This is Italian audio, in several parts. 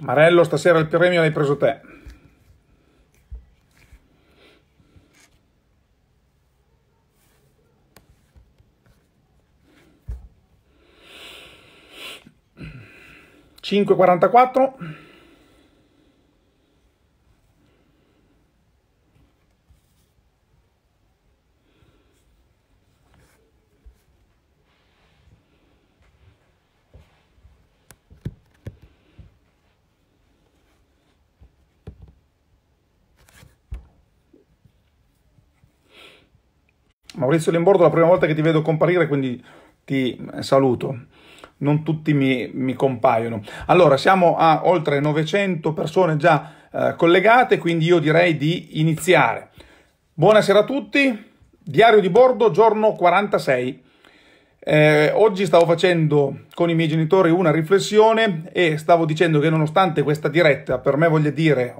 Marello, stasera il premio l'hai preso te. Cinque quarantaquattro. Maurizio Limbordo, la prima volta che ti vedo comparire, quindi ti saluto. Non tutti mi, mi compaiono. Allora, siamo a oltre 900 persone già eh, collegate, quindi io direi di iniziare. Buonasera a tutti. Diario di bordo, giorno 46. Eh, oggi stavo facendo con i miei genitori una riflessione e stavo dicendo che nonostante questa diretta per me voglia dire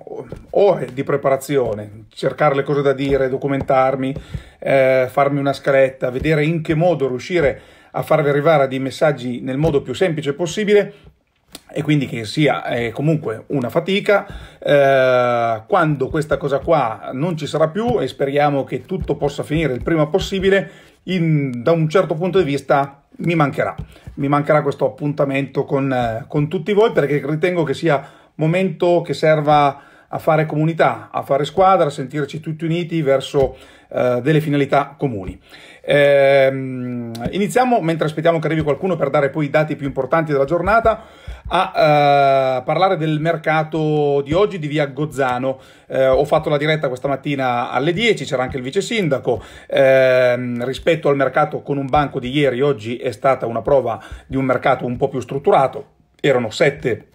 ore di preparazione, cercare le cose da dire, documentarmi, eh, farmi una scaletta, vedere in che modo riuscire a farvi arrivare dei messaggi nel modo più semplice possibile, e quindi che sia eh, comunque una fatica. Eh, quando questa cosa qua non ci sarà più e speriamo che tutto possa finire il prima possibile, in, da un certo punto di vista mi mancherà. Mi mancherà questo appuntamento con, eh, con tutti voi perché ritengo che sia momento che serva a fare comunità, a fare squadra, a sentirci tutti uniti verso eh, delle finalità comuni. Ehm, iniziamo mentre aspettiamo che arrivi qualcuno per dare poi i dati più importanti della giornata a uh, parlare del mercato di oggi di via Gozzano. Uh, ho fatto la diretta questa mattina alle 10, c'era anche il vice sindaco. Uh, rispetto al mercato con un banco di ieri, oggi è stata una prova di un mercato un po' più strutturato. Erano 7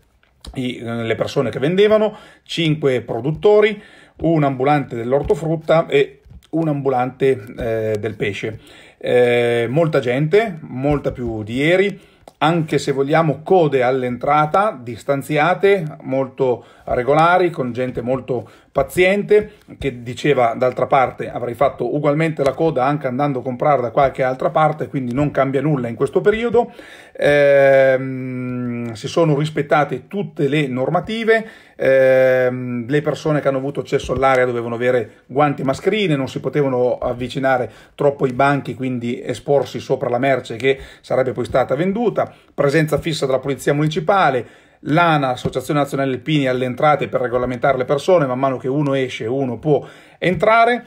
i, eh, le persone che vendevano, 5 produttori, un ambulante dell'ortofrutta e un ambulante eh, del pesce. Eh, molta gente, molta più di ieri anche se vogliamo code all'entrata distanziate, molto regolari, con gente molto paziente che diceva d'altra parte avrei fatto ugualmente la coda anche andando a comprare da qualche altra parte, quindi non cambia nulla in questo periodo. Ehm, si sono rispettate tutte le normative, ehm, le persone che hanno avuto accesso all'area dovevano avere guanti e mascherine, non si potevano avvicinare troppo i banchi, quindi esporsi sopra la merce che sarebbe poi stata venduta, presenza fissa della polizia municipale, l'ANA, Associazione Nazionale Alpini, alle entrate per regolamentare le persone, man mano che uno esce uno può entrare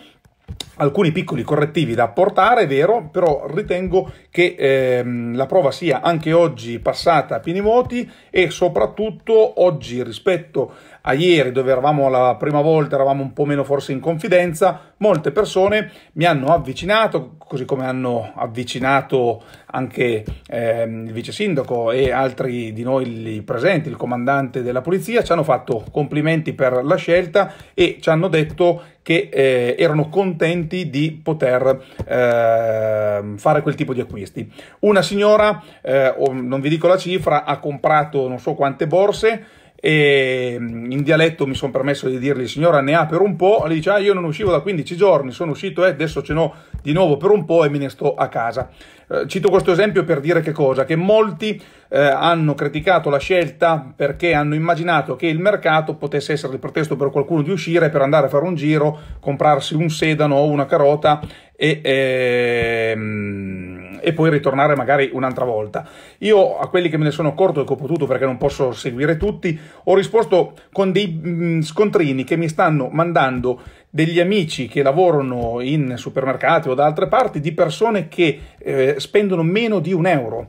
alcuni piccoli correttivi da apportare, è vero, però ritengo che ehm, la prova sia anche oggi passata a pieni voti e soprattutto oggi rispetto a ieri dove eravamo la prima volta, eravamo un po' meno forse in confidenza, molte persone mi hanno avvicinato, così come hanno avvicinato anche ehm, il vice sindaco e altri di noi presenti, il comandante della polizia, ci hanno fatto complimenti per la scelta e ci hanno detto che eh, erano contenti contenti di poter eh, fare quel tipo di acquisti. Una signora, eh, non vi dico la cifra, ha comprato non so quante borse, e mm, in dialetto mi sono permesso di dirgli signora ne ha per un po', lei dice ah io non uscivo da 15 giorni, sono uscito e eh, adesso ce n'ho di nuovo per un po' e me ne sto a casa. Eh, cito questo esempio per dire che cosa? Che molti eh, hanno criticato la scelta perché hanno immaginato che il mercato potesse essere il pretesto per qualcuno di uscire per andare a fare un giro, comprarsi un sedano o una carota e... Ehm e poi ritornare magari un'altra volta. Io a quelli che me ne sono accorto e che ho potuto perché non posso seguire tutti, ho risposto con dei mm, scontrini che mi stanno mandando degli amici che lavorano in supermercati o da altre parti, di persone che eh, spendono meno di un euro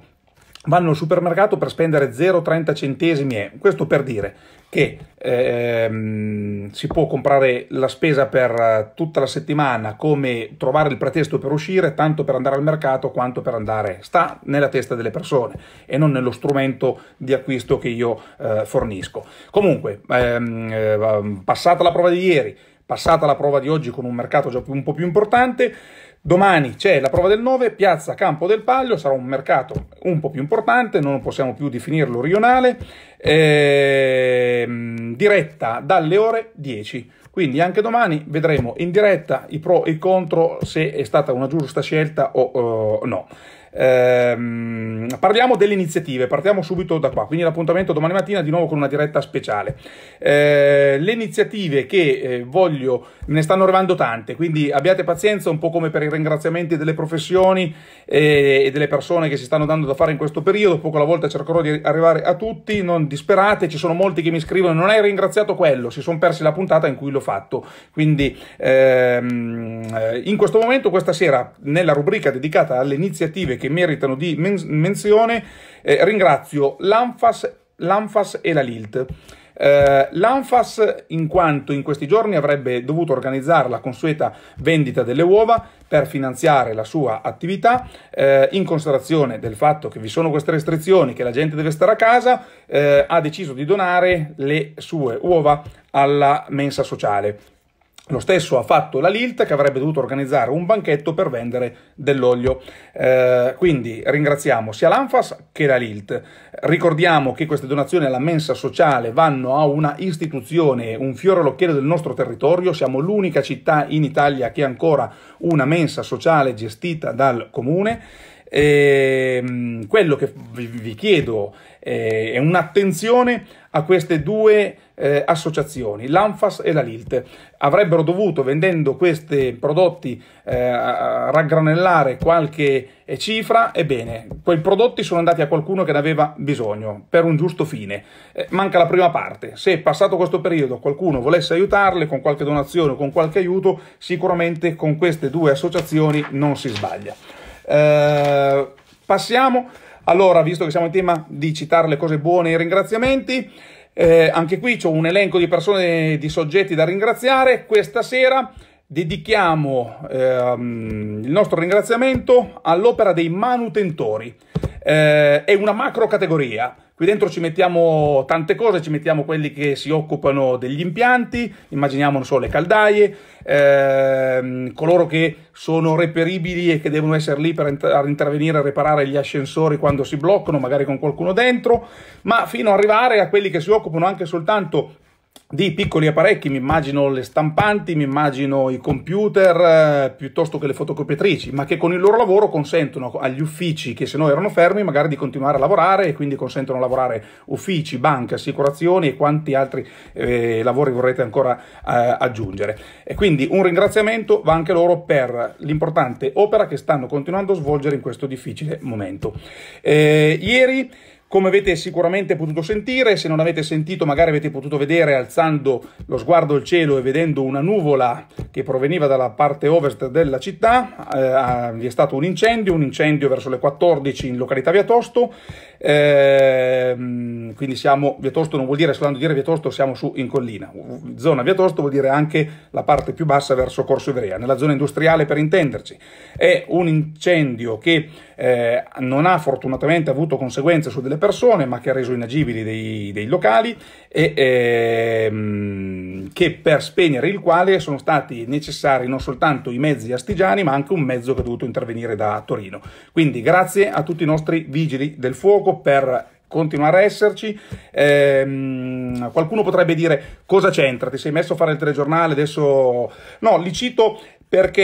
vanno al supermercato per spendere 0,30 centesimi, eh, questo per dire, che ehm, si può comprare la spesa per eh, tutta la settimana, come trovare il pretesto per uscire, tanto per andare al mercato quanto per andare, sta nella testa delle persone e non nello strumento di acquisto che io eh, fornisco. Comunque, ehm, eh, passata la prova di ieri, passata la prova di oggi con un mercato già un po' più importante. Domani c'è la prova del 9, piazza Campo del Paglio, sarà un mercato un po' più importante, non possiamo più definirlo rionale, ehm, diretta dalle ore 10. Quindi anche domani vedremo in diretta i pro e i contro se è stata una giusta scelta o uh, no. Ehm, parliamo delle iniziative, partiamo subito da qua, quindi l'appuntamento domani mattina di nuovo con una diretta speciale. Eh, le iniziative che eh, voglio, ne stanno arrivando tante, quindi abbiate pazienza un po' come per i ringraziamenti delle professioni eh, e delle persone che si stanno dando da fare in questo periodo, poco alla volta cercherò di arrivare a tutti, non disperate, ci sono molti che mi scrivono non hai ringraziato quello, si sono persi la puntata in cui l'ho fatto, quindi ehm, eh, in questo momento, questa sera, nella rubrica dedicata alle iniziative che che meritano di men- menzione, eh, ringrazio l'Anfas, l'Anfas e la Lilt. Uh, L'Anfas, in quanto in questi giorni avrebbe dovuto organizzare la consueta vendita delle uova per finanziare la sua attività, uh, in considerazione del fatto che vi sono queste restrizioni, che la gente deve stare a casa, uh, ha deciso di donare le sue uova alla mensa sociale. Lo stesso ha fatto la Lilt che avrebbe dovuto organizzare un banchetto per vendere dell'olio. Eh, quindi ringraziamo sia l'Anfas che la Lilt. Ricordiamo che queste donazioni alla mensa sociale vanno a una istituzione, un fiore all'occhiello del nostro territorio. Siamo l'unica città in Italia che ha ancora una mensa sociale gestita dal comune eh, quello che vi chiedo eh, è un'attenzione a queste due eh, associazioni, l'ANFAS e la LILT. Avrebbero dovuto, vendendo questi prodotti, eh, raggranellare qualche eh, cifra, ebbene, quei prodotti sono andati a qualcuno che ne aveva bisogno, per un giusto fine. manca la prima parte. Se passato questo periodo qualcuno volesse aiutarle con qualche donazione o con qualche aiuto, sicuramente con queste due associazioni non si sbaglia. Eh, passiamo, allora, visto che siamo in tema di citare le cose buone e i ringraziamenti, eh, anche qui c'è un elenco di persone, di soggetti da ringraziare. Questa sera dedichiamo ehm, il nostro ringraziamento all'opera dei manutentori. Eh, è una macro categoria Qui dentro ci mettiamo tante cose, ci mettiamo quelli che si occupano degli impianti, immaginiamo non so, le caldaie, ehm, coloro che sono reperibili e che devono essere lì per int- intervenire a riparare gli ascensori quando si bloccano, magari con qualcuno dentro, ma fino ad arrivare a quelli che si occupano anche soltanto di piccoli apparecchi, mi immagino le stampanti, mi immagino i computer eh, piuttosto che le fotocopiatrici, ma che con il loro lavoro consentono agli uffici che se no erano fermi magari di continuare a lavorare e quindi consentono di lavorare uffici, banche, assicurazioni e quanti altri eh, lavori vorrete ancora eh, aggiungere. E quindi un ringraziamento va anche loro per l'importante opera che stanno continuando a svolgere in questo difficile momento. Eh, ieri come avete sicuramente potuto sentire, se non avete sentito magari avete potuto vedere alzando lo sguardo al cielo e vedendo una nuvola che proveniva dalla parte ovest della città, eh, vi è stato un incendio, un incendio verso le 14 in località Viatosto, eh, quindi siamo, Viatosto non vuol dire, soltanto dire Viatosto siamo su in collina, zona Viatosto vuol dire anche la parte più bassa verso Corso Ivrea, nella zona industriale per intenderci, è un incendio che eh, non ha fortunatamente avuto conseguenze su delle persone, ma che ha reso inagibili dei, dei locali e ehm, che per spegnere il quale sono stati necessari non soltanto i mezzi astigiani, ma anche un mezzo che è dovuto intervenire da Torino. Quindi grazie a tutti i nostri vigili del fuoco per continuare a esserci. Ehm, qualcuno potrebbe dire cosa c'entra? Ti sei messo a fare il telegiornale, adesso... No, li cito perché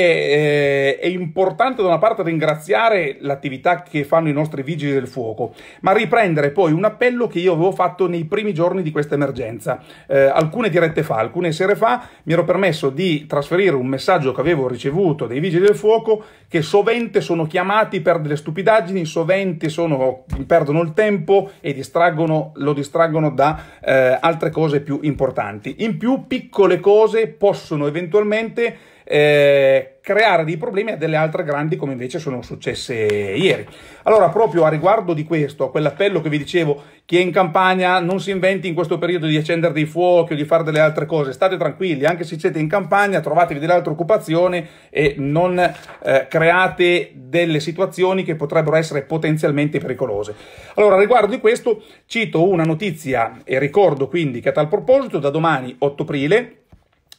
eh, è importante da una parte ringraziare l'attività che fanno i nostri vigili del fuoco, ma riprendere poi un appello che io avevo fatto nei primi giorni di questa emergenza. Eh, alcune dirette fa, alcune sere fa, mi ero permesso di trasferire un messaggio che avevo ricevuto dai vigili del fuoco che sovente sono chiamati per delle stupidaggini, sovente sono, perdono il tempo e distraggono, lo distraggono da eh, altre cose più importanti. In più piccole cose possono eventualmente eh, creare dei problemi a delle altre grandi come invece sono successe ieri. Allora, proprio a riguardo di questo, a quell'appello che vi dicevo, chi è in campagna non si inventi in questo periodo di accendere dei fuochi o di fare delle altre cose, state tranquilli, anche se siete in campagna trovatevi dell'altra occupazione e non eh, create delle situazioni che potrebbero essere potenzialmente pericolose. Allora, a riguardo di questo, cito una notizia e ricordo quindi che a tal proposito da domani 8 aprile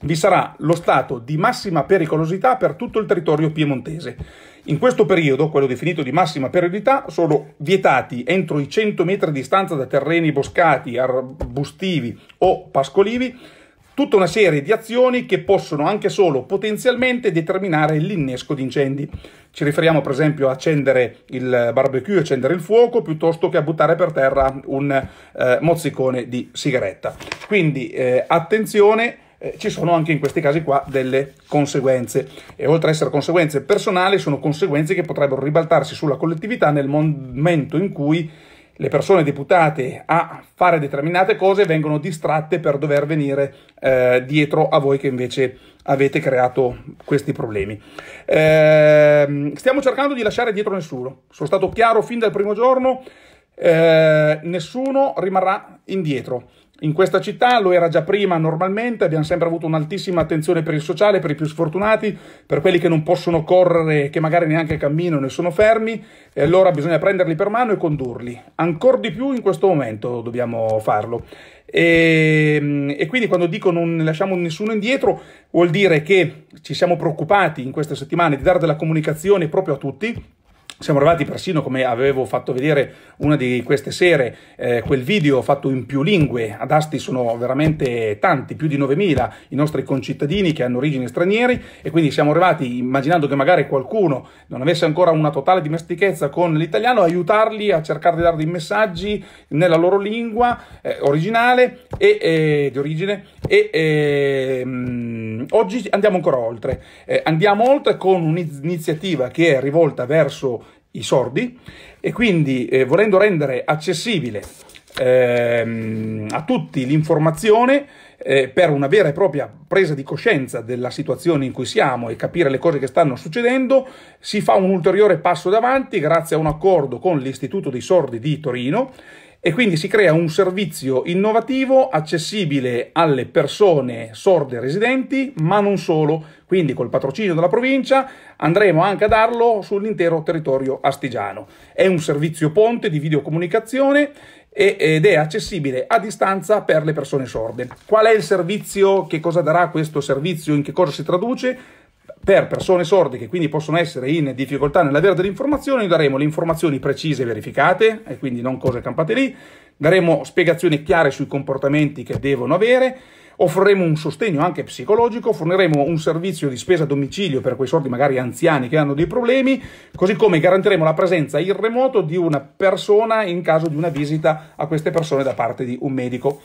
vi sarà lo stato di massima pericolosità per tutto il territorio piemontese. In questo periodo, quello definito di massima pericolosità, sono vietati entro i 100 metri di distanza da terreni boscati, arbustivi o pascolivi tutta una serie di azioni che possono anche solo potenzialmente determinare l'innesco di incendi. Ci riferiamo per esempio a accendere il barbecue, accendere il fuoco, piuttosto che a buttare per terra un eh, mozzicone di sigaretta. Quindi eh, attenzione eh, ci sono anche in questi casi qua delle conseguenze e oltre a essere conseguenze personali sono conseguenze che potrebbero ribaltarsi sulla collettività nel momento in cui le persone deputate a fare determinate cose vengono distratte per dover venire eh, dietro a voi che invece avete creato questi problemi. Eh, stiamo cercando di lasciare dietro nessuno, sono stato chiaro fin dal primo giorno, eh, nessuno rimarrà indietro. In questa città lo era già prima normalmente, abbiamo sempre avuto un'altissima attenzione per il sociale, per i più sfortunati, per quelli che non possono correre, che magari neanche camminano e sono fermi, e allora bisogna prenderli per mano e condurli. Ancora di più in questo momento dobbiamo farlo. E, ehm, e, quindi quando dico non lasciamo nessuno indietro, vuol dire che ci siamo preoccupati in queste settimane di dare della comunicazione proprio a tutti, siamo arrivati persino, come avevo fatto vedere una di queste sere, eh, quel video fatto in più lingue. Ad Asti sono veramente tanti, più di 9.000 i nostri concittadini che hanno origini stranieri e quindi siamo arrivati, immaginando che magari qualcuno non avesse ancora una totale dimestichezza con l'italiano, aiutarli a cercare di dare dei messaggi nella loro lingua eh, originale e eh, di origine. E mh, ehm, oggi andiamo ancora oltre. Eh, andiamo oltre con un'iniziativa che è rivolta verso i sordi e quindi eh, volendo rendere accessibile ehm, a tutti l'informazione eh, per una vera e propria presa di coscienza della situazione in cui siamo e capire le cose che stanno succedendo, si fa un ulteriore passo davanti grazie a un accordo con l'Istituto dei Sordi di Torino e quindi si crea un servizio innovativo accessibile alle persone sorde residenti, ma non solo, quindi col patrocinio della provincia andremo anche a darlo sull'intero territorio astigiano. È un servizio ponte di videocomunicazione ed è accessibile a distanza per le persone sorde. Qual è il servizio? Che cosa darà questo servizio? In che cosa si traduce? per persone sorde che quindi possono essere in difficoltà nell'avere delle informazioni, daremo le informazioni precise e verificate, e quindi non cose campate lì, daremo spiegazioni chiare sui comportamenti che devono avere, offriremo un sostegno anche psicologico, forniremo un servizio di spesa a domicilio per quei sordi magari anziani che hanno dei problemi, così come garantiremo la presenza in remoto di una persona in caso di una visita a queste persone da parte di un medico.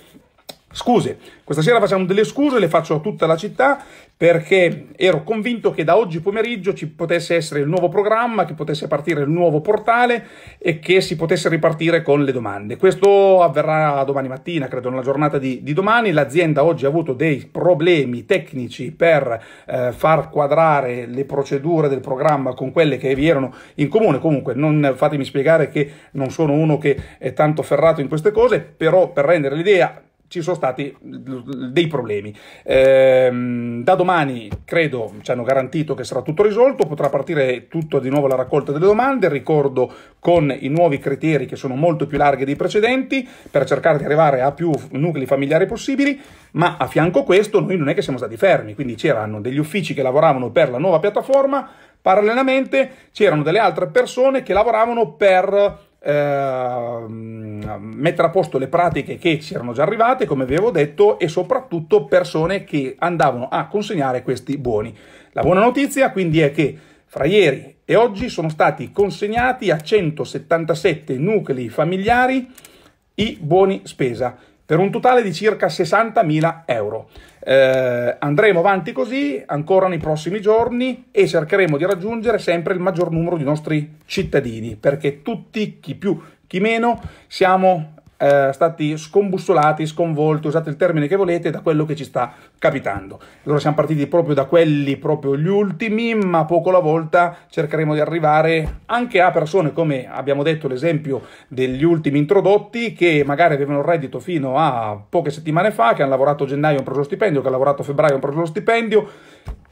Scuse, questa sera facciamo delle scuse, le faccio a tutta la città perché ero convinto che da oggi pomeriggio ci potesse essere il nuovo programma, che potesse partire il nuovo portale e che si potesse ripartire con le domande. Questo avverrà domani mattina, credo nella giornata di, di domani. L'azienda oggi ha avuto dei problemi tecnici per eh, far quadrare le procedure del programma con quelle che vi erano in comune. Comunque, non fatemi spiegare che non sono uno che è tanto ferrato in queste cose, però per rendere l'idea ci sono stati dei problemi. Ehm, da domani, credo, ci hanno garantito che sarà tutto risolto, potrà partire tutto di nuovo la raccolta delle domande, ricordo con i nuovi criteri che sono molto più larghi dei precedenti, per cercare di arrivare a più nuclei familiari possibili, ma a fianco a questo noi non è che siamo stati fermi, quindi c'erano degli uffici che lavoravano per la nuova piattaforma, parallelamente c'erano delle altre persone che lavoravano per Ehm, mettere a posto le pratiche che ci erano già arrivate, come vi avevo detto, e soprattutto persone che andavano a consegnare questi buoni. La buona notizia quindi è che fra ieri e oggi sono stati consegnati a 177 nuclei familiari i buoni spesa per un totale di circa 60.000 euro. Eh, andremo avanti così ancora nei prossimi giorni e cercheremo di raggiungere sempre il maggior numero di nostri cittadini, perché tutti, chi più, chi meno, siamo eh, stati scombussolati, sconvolti, usate il termine che volete, da quello che ci sta capitando. Allora siamo partiti proprio da quelli, proprio gli ultimi, ma poco alla volta cercheremo di arrivare anche a persone, come abbiamo detto l'esempio degli ultimi introdotti, che magari avevano reddito fino a poche settimane fa, che hanno lavorato gennaio e hanno preso lo stipendio, che hanno lavorato febbraio e hanno preso lo stipendio,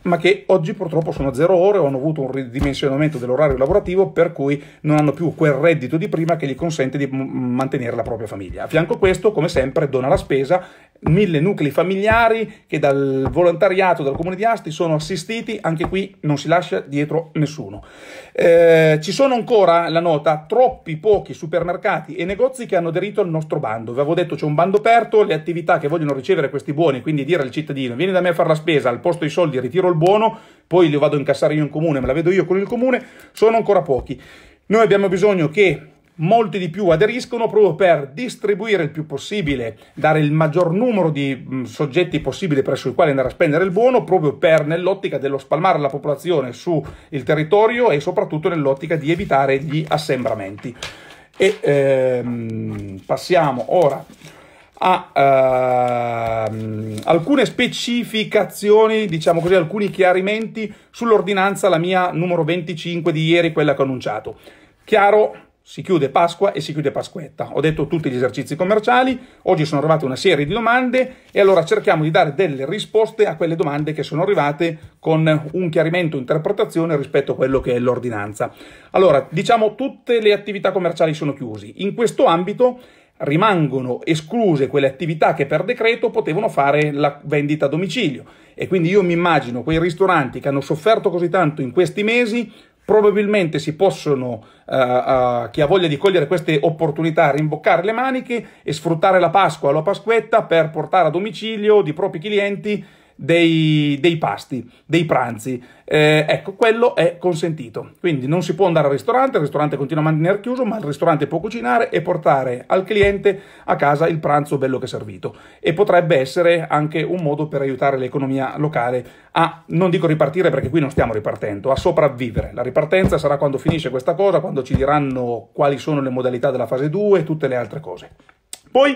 ma che oggi purtroppo sono a zero ore o hanno avuto un ridimensionamento dell'orario lavorativo per cui non hanno più quel reddito di prima che gli consente di mantenere la propria famiglia. A fianco a questo, come sempre, dona la spesa mille nuclei familiari che dal volontariato, dal comune di Asti sono assistiti, anche qui non si lascia dietro nessuno. Eh, ci sono ancora, la nota, troppi pochi supermercati e negozi che hanno aderito al nostro bando. Vi avevo detto c'è un bando aperto, le attività che vogliono ricevere questi buoni, quindi dire al cittadino vieni da me a fare la spesa, al posto dei soldi ritiro il buono, poi li vado a incassare io in comune, me la vedo io con il comune, sono ancora pochi. Noi abbiamo bisogno che molti di più aderiscono proprio per distribuire il più possibile, dare il maggior numero di mm, soggetti possibile presso i quali andare a spendere il buono, proprio per nell'ottica dello spalmare la popolazione sul territorio e soprattutto nell'ottica di evitare gli assembramenti. E ehm, passiamo ora a uh, alcune specificazioni, diciamo così, alcuni chiarimenti sull'ordinanza, la mia numero 25 di ieri, quella che ho annunciato. Chiaro si chiude Pasqua e si chiude Pasquetta. Ho detto tutti gli esercizi commerciali, oggi sono arrivate una serie di domande e allora cerchiamo di dare delle risposte a quelle domande che sono arrivate con un chiarimento interpretazione rispetto a quello che è l'ordinanza. Allora, diciamo tutte le attività commerciali sono chiuse. In questo ambito rimangono escluse quelle attività che per decreto potevano fare la vendita a domicilio e quindi io mi immagino quei ristoranti che hanno sofferto così tanto in questi mesi probabilmente si possono, uh, uh, chi ha voglia di cogliere queste opportunità, rimboccare le maniche e sfruttare la Pasqua o la Pasquetta per portare a domicilio di propri clienti dei, dei pasti, dei pranzi. Eh, ecco, quello è consentito. Quindi non si può andare al ristorante, il ristorante continua a mantenere chiuso, ma il ristorante può cucinare e portare al cliente a casa il pranzo bello che è servito. E potrebbe essere anche un modo per aiutare l'economia locale a, non dico ripartire perché qui non stiamo ripartendo, a sopravvivere. La ripartenza sarà quando finisce questa cosa, quando ci diranno quali sono le modalità della fase 2 e tutte le altre cose. Poi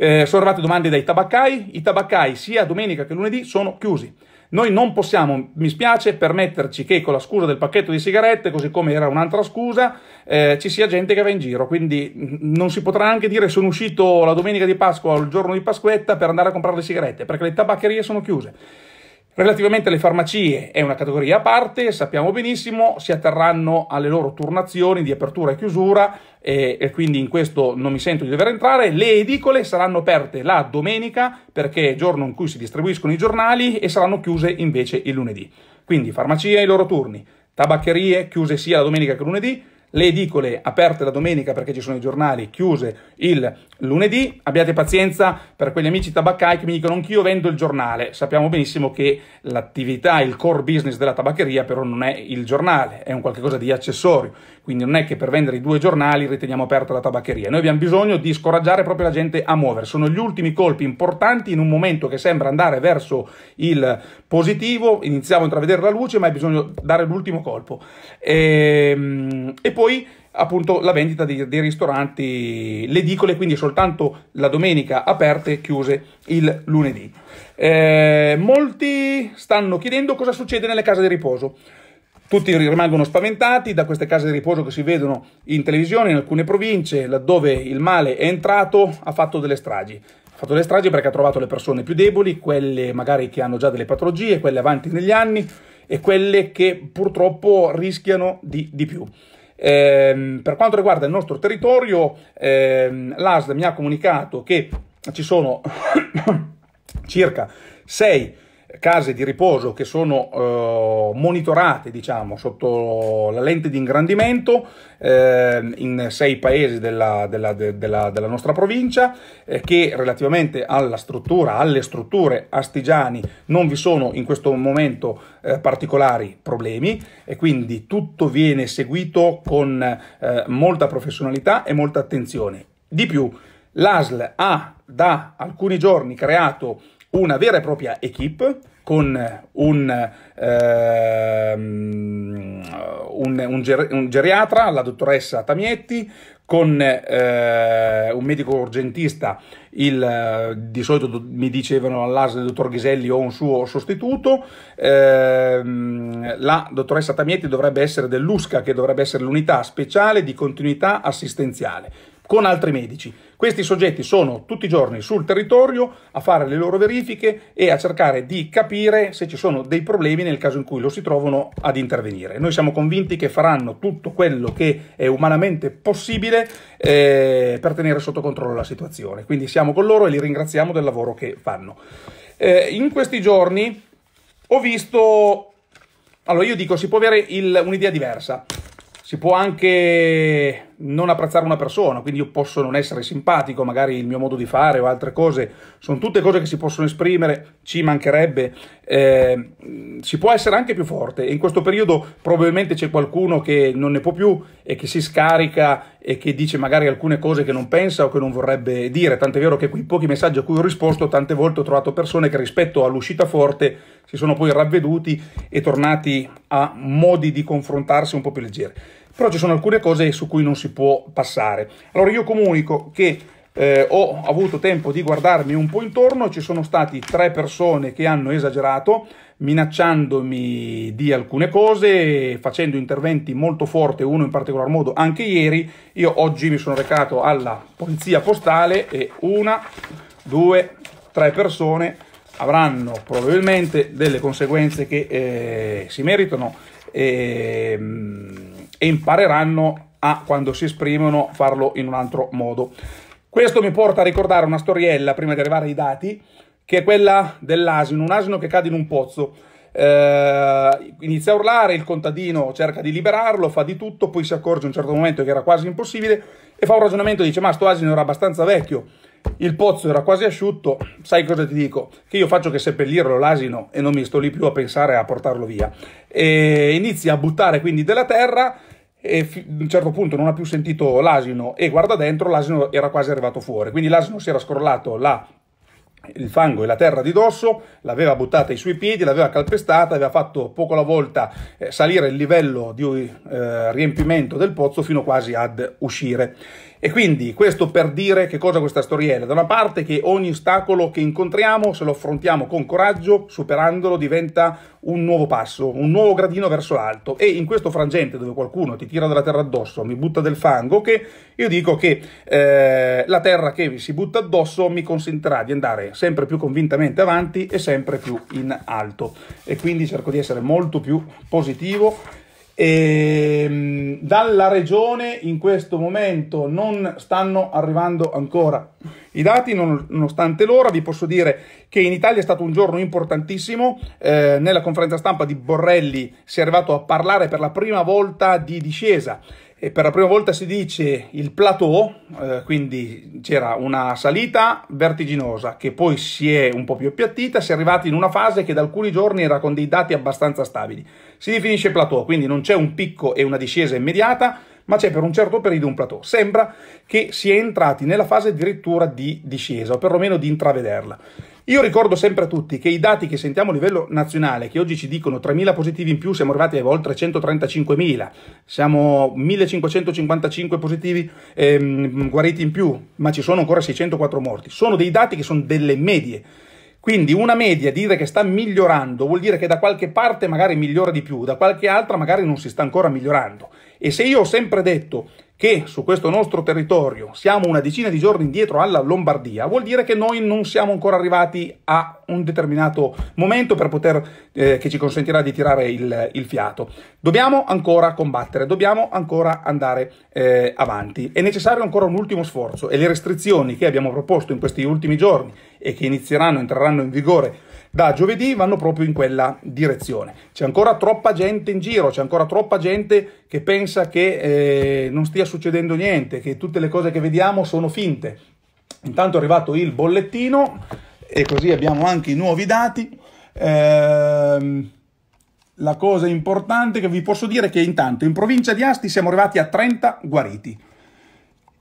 eh, sono arrivate domande dai tabaccai, i tabaccai sia domenica che lunedì sono chiusi. Noi non possiamo, mi spiace, permetterci che con la scusa del pacchetto di sigarette, così come era un'altra scusa, eh, ci sia gente che va in giro. Quindi mm, non si potrà anche dire sono uscito la domenica di Pasqua o il giorno di Pasquetta per andare a comprare le sigarette, perché le tabaccherie sono chiuse. Relativamente alle farmacie è una categoria a parte, sappiamo benissimo, si atterranno alle loro turnazioni di apertura e chiusura e, e, quindi in questo non mi sento di dover entrare. Le edicole saranno aperte la domenica perché è il giorno in cui si distribuiscono i giornali e saranno chiuse invece il lunedì. Quindi farmacie ai loro turni, tabaccherie chiuse sia la domenica che lunedì, le edicole aperte la domenica perché ci sono i giornali, chiuse il lunedì. Abbiate pazienza per quegli amici tabaccai che mi dicono anch'io vendo il giornale. Sappiamo benissimo che l'attività, il core business della tabaccheria però non è il giornale, è un qualcosa di accessorio. Quindi non è che per vendere i due giornali riteniamo aperta la tabaccheria. Noi abbiamo bisogno di scoraggiare proprio la gente a muovere. Sono gli ultimi colpi importanti in un momento che sembra andare verso il positivo, iniziamo a intravedere la luce, ma è bisogno dare l'ultimo colpo. Ehm, e, e poi appunto la vendita dei, dei ristoranti, le edicole, quindi soltanto la domenica aperte e chiuse il lunedì. Eh, molti stanno chiedendo cosa succede nelle case di riposo. Tutti rimangono spaventati da queste case di riposo che si vedono in televisione in alcune province, laddove il male è entrato, ha fatto delle stragi Ha fatto delle stragi perché ha trovato le persone più deboli, quelle magari che hanno già delle patologie, quelle avanti negli anni e quelle che purtroppo rischiano di, di più. Ehm, per quanto riguarda il nostro territorio, ehm, l'ASD mi ha comunicato che ci sono circa 6 case di riposo che sono eh, monitorate diciamo, sotto la lente di ingrandimento eh, in sei paesi della, della, de, della, della nostra provincia eh, che relativamente alla struttura, alle strutture astigiani non vi sono in questo momento eh, particolari problemi e quindi tutto viene seguito con eh, molta professionalità e molta attenzione. Di più, l'ASL ha da alcuni giorni creato una vera e propria equip con eh, un, ehm, un, un, ger- un geriatra, la dottoressa Tamietti, con eh, un medico urgentista, il, eh, di solito do, mi dicevano all'ASL il dottor Ghiselli o un suo sostituto, eh, la dottoressa Tamietti dovrebbe essere dell'USCA, che dovrebbe essere l'unità speciale di continuità assistenziale con altri medici. Questi soggetti sono tutti i giorni sul territorio a fare le loro verifiche e a cercare di capire se ci sono dei problemi nel caso in cui lo si trovano ad intervenire. Noi siamo convinti che faranno tutto quello che è umanamente possibile eh, per tenere sotto controllo la situazione. Quindi siamo con loro e li ringraziamo del lavoro che fanno. Eh, in questi giorni ho visto... Allora io dico, si può avere un'idea diversa, si può anche non apprezzare una persona, quindi io posso non essere simpatico, magari il mio modo di fare o altre cose, sono tutte cose che si possono esprimere, ci mancherebbe, eh, si può essere anche più forte e in questo periodo probabilmente c'è qualcuno che non ne può più e che si scarica e che dice magari alcune cose che non pensa o che non vorrebbe dire, tant'è vero che quei pochi messaggi a cui ho risposto tante volte ho trovato persone che rispetto all'uscita forte si sono poi ravveduti e tornati a modi di confrontarsi un po' più leggeri però ci sono alcune cose su cui non si può passare. Allora io comunico che eh, ho avuto tempo di guardarmi un po' intorno, ci sono stati tre persone che hanno esagerato minacciandomi di alcune cose, facendo interventi molto forti, uno in particolar modo anche ieri. Io oggi mi sono recato alla polizia postale e una, due, tre persone avranno probabilmente delle conseguenze che eh, si meritano. E, ehm, e impareranno a, quando si esprimono, farlo in un altro modo. Questo mi porta a ricordare una storiella, prima di arrivare ai dati, che è quella dell'asino, un asino che cade in un pozzo. Eh, inizia a urlare, il contadino cerca di liberarlo, fa di tutto, poi si accorge a un certo momento che era quasi impossibile e fa un ragionamento, dice ma sto asino era abbastanza vecchio, il pozzo era quasi asciutto, sai cosa ti dico? Che io faccio che seppellirlo l'asino e non mi sto lì più a pensare a portarlo via. E inizia a buttare quindi della terra, e a un certo punto non ha più sentito l'asino e guarda dentro, l'asino era quasi arrivato fuori, quindi l'asino si era scrollato là il fango e la terra di dosso, l'aveva buttata ai suoi piedi, l'aveva calpestata, aveva fatto poco alla volta eh, salire il livello di eh, riempimento del pozzo fino quasi ad uscire. E quindi questo per dire che cosa questa storiella? Da una parte che ogni ostacolo che incontriamo, se lo affrontiamo con coraggio, superandolo, diventa un nuovo passo, un nuovo gradino verso l'alto. E in questo frangente dove qualcuno ti tira della terra addosso, mi butta del fango, che io dico che eh, la terra che vi si butta addosso mi consentirà di andare sempre più convintamente avanti e sempre più in alto. E quindi cerco di essere molto più positivo e, ehm, dalla regione in questo momento non stanno arrivando ancora i dati, non, nonostante l'ora. Vi posso dire che in Italia è stato un giorno importantissimo. Eh, nella conferenza stampa di Borrelli si è arrivato a parlare per la prima volta di discesa e per la prima volta si dice il plateau, eh, quindi c'era una salita vertiginosa che poi si è un po' più appiattita, si è arrivati in una fase che da alcuni giorni era con dei dati abbastanza stabili. Si definisce plateau, quindi non c'è un picco e una discesa immediata, ma c'è per un certo periodo un plateau. Sembra che si è entrati nella fase addirittura di discesa, o perlomeno di intravederla. Io ricordo sempre a tutti che i dati che sentiamo a livello nazionale, che oggi ci dicono 3.000 positivi in più, siamo arrivati a oltre 135.000, siamo 1.555 positivi ehm, guariti in più, ma ci sono ancora 604 morti, sono dei dati che sono delle medie. Quindi una media dire che sta migliorando vuol dire che da qualche parte magari migliora di più, da qualche altra magari non si sta ancora migliorando. E se io ho sempre detto che su questo nostro territorio siamo una decina di giorni indietro alla Lombardia, vuol dire che noi non siamo ancora arrivati a un determinato momento per poter, eh, che ci consentirà di tirare il, il, fiato. Dobbiamo ancora combattere, dobbiamo ancora andare eh, avanti. È necessario ancora un ultimo sforzo e le restrizioni che abbiamo proposto in questi ultimi giorni e che inizieranno, entreranno in vigore da giovedì vanno proprio in quella direzione. C'è ancora troppa gente in giro, c'è ancora troppa gente che pensa che eh, non stia succedendo niente, che tutte le cose che vediamo sono finte. Intanto è arrivato il bollettino e così abbiamo anche i nuovi dati. Ehm, la cosa importante che vi posso dire è che intanto in provincia di Asti siamo arrivati a 30 guariti.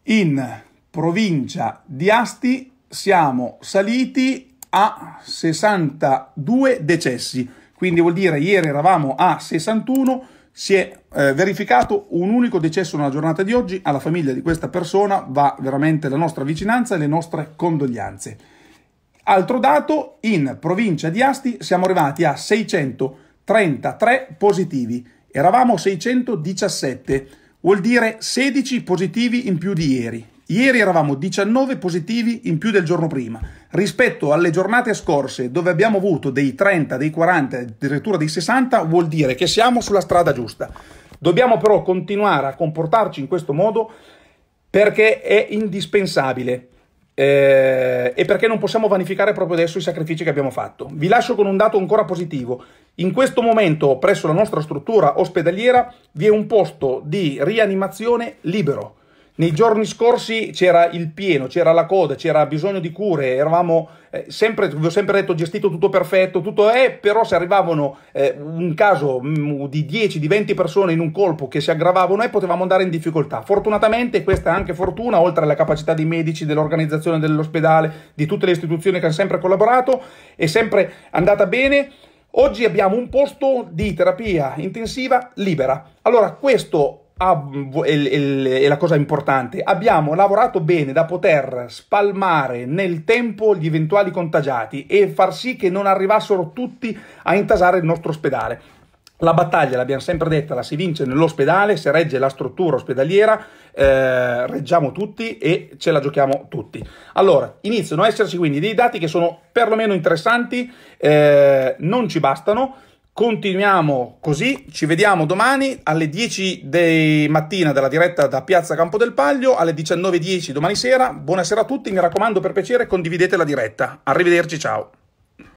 In provincia di Asti siamo saliti a 62 decessi. Quindi vuol dire ieri eravamo a 61, si è eh, verificato un unico decesso nella giornata di oggi. Alla famiglia di questa persona va veramente la nostra vicinanza e le nostre condoglianze. Altro dato, in provincia di Asti siamo arrivati a 633 positivi. Eravamo 617, vuol dire 16 positivi in più di ieri. Ieri eravamo 19 positivi in più del giorno prima, rispetto alle giornate scorse dove abbiamo avuto dei 30, dei 40, addirittura dei 60, vuol dire che siamo sulla strada giusta. Dobbiamo però continuare a comportarci in questo modo perché è indispensabile eh, e perché non possiamo vanificare proprio adesso i sacrifici che abbiamo fatto. Vi lascio con un dato ancora positivo. In questo momento presso la nostra struttura ospedaliera vi è un posto di rianimazione libero. Nei giorni scorsi c'era il pieno, c'era la coda, c'era bisogno di cure, eravamo eh, sempre, vi ho sempre detto, gestito tutto perfetto, tutto è, eh, però se arrivavano eh, un caso mh, mm, di 10, di 20 persone in un colpo che si aggravavano e potevamo andare in difficoltà. Fortunatamente questa è anche fortuna, oltre alla capacità dei medici, dell'organizzazione dell'ospedale, di tutte le istituzioni che hanno sempre collaborato, è sempre andata bene. Oggi abbiamo un posto di terapia intensiva libera. Allora, questo è ah, la cosa importante, abbiamo lavorato bene da poter spalmare nel tempo gli eventuali contagiati e far sì che non arrivassero tutti a intasare il nostro ospedale. La battaglia, l'abbiamo sempre detta, la si vince nell'ospedale, se regge la struttura ospedaliera, eh, reggiamo tutti e ce la giochiamo tutti. Allora, iniziano a esserci quindi dei dati che sono perlomeno interessanti, eh, non ci bastano, Continuiamo così, ci vediamo domani alle 10 di mattina della diretta da Piazza Campo del Paglio, alle 19.10 domani sera. Buonasera a tutti, mi raccomando per piacere condividete la diretta. Arrivederci, ciao.